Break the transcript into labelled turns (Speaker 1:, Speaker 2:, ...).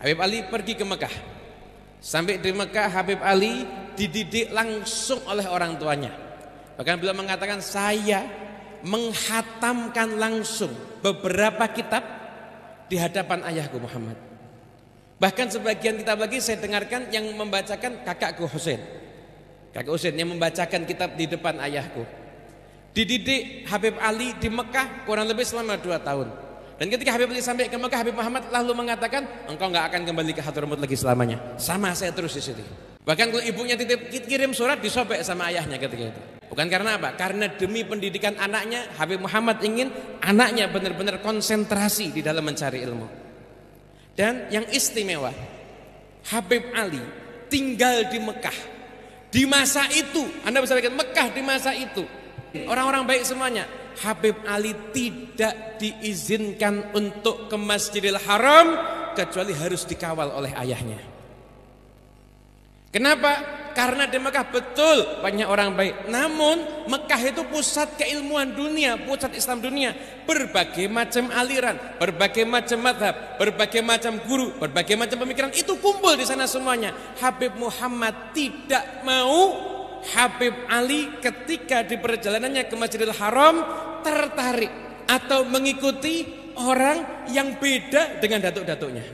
Speaker 1: Habib Ali pergi ke Mekah. Sampai di Mekah Habib Ali dididik langsung oleh orang tuanya. Bahkan beliau mengatakan saya menghatamkan langsung beberapa kitab di hadapan ayahku Muhammad. Bahkan sebagian kitab lagi saya dengarkan yang membacakan kakakku Hussein. Kakak Hussein yang membacakan kitab di depan ayahku. Dididik Habib Ali di Mekah kurang lebih selama dua tahun. Dan ketika Habib Ali sampai ke Mekah, Habib Muhammad lalu mengatakan, engkau nggak akan kembali ke Hadramut lagi selamanya. Sama saya terus di sini. Bahkan kalau ibunya titip kirim surat disobek sama ayahnya ketika itu. Bukan karena apa? Karena demi pendidikan anaknya, Habib Muhammad ingin anaknya benar-benar konsentrasi di dalam mencari ilmu. Dan yang istimewa, Habib Ali tinggal di Mekah. Di masa itu, Anda bisa lihat Mekah di masa itu. Orang-orang baik semuanya, Habib Ali tidak diizinkan untuk ke Masjidil Haram kecuali harus dikawal oleh ayahnya. Kenapa? Karena di Mekah betul banyak orang baik. Namun Mekah itu pusat keilmuan dunia, pusat Islam dunia. Berbagai macam aliran, berbagai macam madhab, berbagai macam guru, berbagai macam pemikiran itu kumpul di sana semuanya. Habib Muhammad tidak mau Habib Ali ketika di perjalanannya ke Masjidil Haram tertarik atau mengikuti orang yang beda dengan datuk-datuknya.